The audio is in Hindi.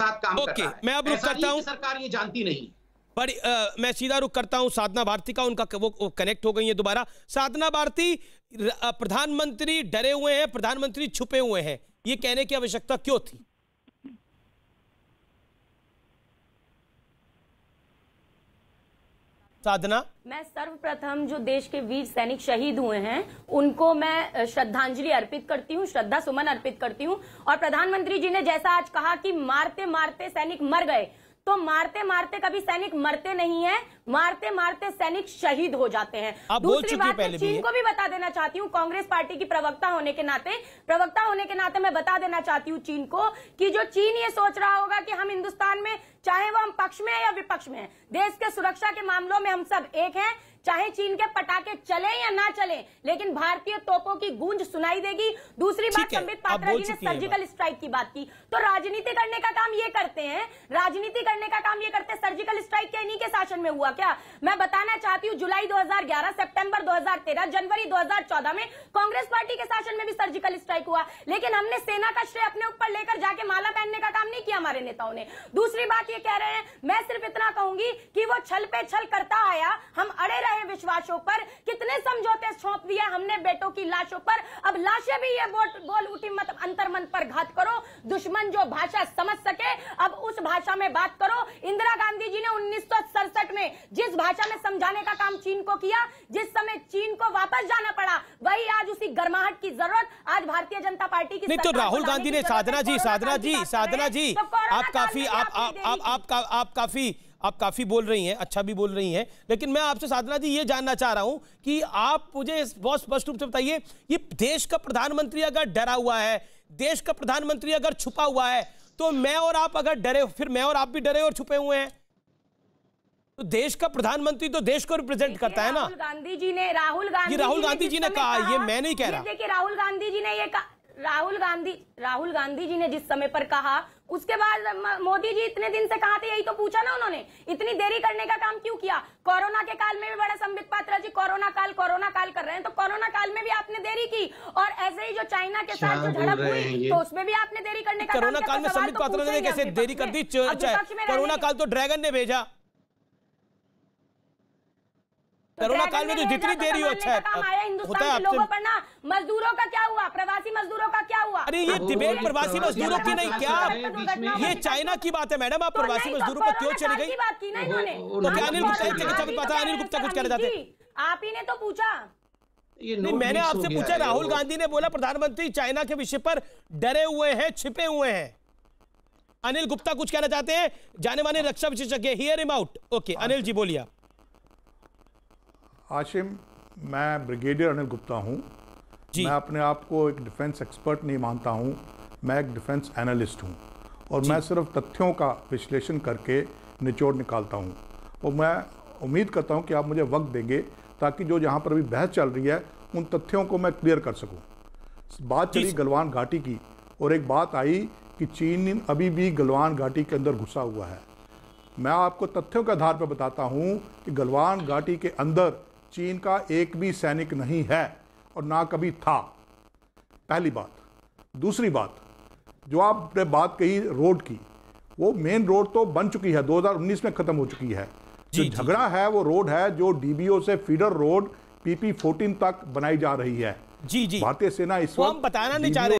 साथ काम okay, करता है मैं अब रुक करता हूँ सरकार ये जानती नहीं पर आ, मैं सीधा रुक करता हूं साधना भारती का उनका वो, वो कनेक्ट हो गई है दोबारा साधना भारती प्रधानमंत्री डरे हुए हैं प्रधानमंत्री छुपे हुए हैं ये कहने की आवश्यकता क्यों थी साधना मैं सर्वप्रथम जो देश के वीर सैनिक शहीद हुए हैं उनको मैं श्रद्धांजलि अर्पित करती हूँ श्रद्धा सुमन अर्पित करती हूँ और प्रधानमंत्री जी ने जैसा आज कहा कि मारते मारते सैनिक मर गए तो मारते मारते कभी सैनिक मरते नहीं है मारते मारते सैनिक शहीद हो जाते हैं दूसरी बात मैं चीन को भी बता देना चाहती हूँ कांग्रेस पार्टी की प्रवक्ता होने के नाते प्रवक्ता होने के नाते मैं बता देना चाहती हूँ चीन को कि जो चीन ये सोच रहा होगा कि हम हिंदुस्तान में चाहे वो हम पक्ष में है या विपक्ष में है देश के सुरक्षा के मामलों में हम सब एक हैं चाहे चीन के पटाखे चले या ना चले लेकिन भारतीय तोपों की गूंज सुनाई देगी दूसरी बात संबित पात्रा जी ने सर्जिकल स्ट्राइक की बात की तो राजनीति करने का काम ये करते हैं राजनीति करने का काम ये करते हैं सर्जिकल स्ट्राइक क्या इन्हीं के शासन में हुआ क्या मैं बताना चाहती हूँ जुलाई 2011 सितंबर 2013 जनवरी 2014 में कांग्रेस पार्टी के शासन में भी सर्जिकल स्ट्राइक हुआ लेकिन हमने सेना का श्रेय अपने ऊपर लेकर जाके माला पहनने हमारे नेताओं ने दूसरी बात ये कह रहे हैं मैं सिर्फ इतना कहूंगी कि वो छल पे छल करता आया हम अड़े रहे विश्वासों पर कितने समझौते सौंप दिए हमने बेटों की लाशों पर अब लाशें भी ये बोल, बोल उठी मत अंतर मन पर घात करो दुश्मन जो भाषा समझ सके अब उस भाषा में बात करो इंदिरा गांधी जी ने उन्नीस में जिस भाषा में समझाने का काम चीन को किया जिस समय चीन को वापस जाना पड़ा वही आज उसी गर्माहट की जरूरत आज भारतीय जनता पार्टी की तो राहुल गांधी ने साधना जी साधना जी साधना जी तो आप काफी आप आप आप आप आप काफी आप काफ़ी बोल रही हैं अच्छा भी बोल रही हैं लेकिन मैं आपसे साधना जी ये जानना चाह रहा हूं कि आप मुझे बहुत स्पष्ट रूप से बताइए ये देश का प्रधानमंत्री अगर डरा हुआ है देश का प्रधानमंत्री अगर छुपा हुआ है तो मैं और आप अगर डरे फिर मैं और आप भी डरे और छुपे हुए हैं तो देश का प्रधानमंत्री तो देश को रिप्रेजेंट करता है ना गांधी जी ने राहुल गांधी राहुल गांधी जी ने कहा ये मैं नहीं कह रहा देखिए राहुल गांधी जी ने ये कहा राहुल गांधी राहुल गांधी जी ने जिस समय पर कहा उसके बाद मोदी जी इतने दिन से कहा थे यही तो पूछा ना उन्होंने इतनी देरी करने का काम क्यों किया कोरोना के काल में भी बड़ा संबित पात्रा जी कोरोना काल कोरोना काल कर रहे हैं तो कोरोना काल में भी आपने देरी की और ऐसे ही जो चाइना के साथ जो झड़प हुई तो उसमें भी आपने देरी करने का कोरोना काल में तो संबित तो पात्रा ने कैसे देरी कर दी अच्छा, कोरोना काल तो ड्रैगन ने भेजा तो कोरोना काल में जो जितनी देरी हो अच्छा है होता है लोगों पर ना मजदूरों का क्या हुआ प्रवासी मजदूरों का क्या हुआ अरे ये डिबेट प्रवासी मजदूरों की नहीं क्या ये चाइना की बात है मैडम आप तो प्रवासी तो मजदूरों पर क्यों चली गई तो अनिल गुप्ता अच्छा अनिल गुप्ता कुछ कहना चाहते आप ही ने तो पूछा नहीं मैंने आपसे पूछा राहुल गांधी ने बोला प्रधानमंत्री चाइना के विषय पर डरे हुए हैं छिपे हुए हैं अनिल गुप्ता कुछ कहना चाहते हैं जाने माने रक्षा विशेषज्ञ hear him out okay Anil ji बोलिए आशिम मैं ब्रिगेडियर अनिल गुप्ता हूं मैं अपने आप को एक डिफेंस एक्सपर्ट नहीं मानता हूँ मैं एक डिफेंस एनालिस्ट हूँ और मैं सिर्फ तथ्यों का विश्लेषण करके निचोड़ निकालता हूँ और मैं उम्मीद करता हूँ कि आप मुझे वक्त देंगे ताकि जो यहाँ पर अभी बहस चल रही है उन तथ्यों को मैं क्लियर कर सकूँ बात चली गलवान घाटी की और एक बात आई कि चीन अभी भी गलवान घाटी के अंदर घुसा हुआ है मैं आपको तथ्यों के आधार पर बताता हूँ कि गलवान घाटी के अंदर चीन का एक भी सैनिक नहीं है और ना कभी था पहली बात दूसरी बात जो आपने बात कही रोड की वो मेन रोड तो बन चुकी है 2019 में ख़त्म हो चुकी है जो झगड़ा है वो रोड है जो डीबीओ से फीडर रोड पीपी 14 तक बनाई जा रही है जी जी भारतीय सेना इस वक्त बताना नहीं चाह रहे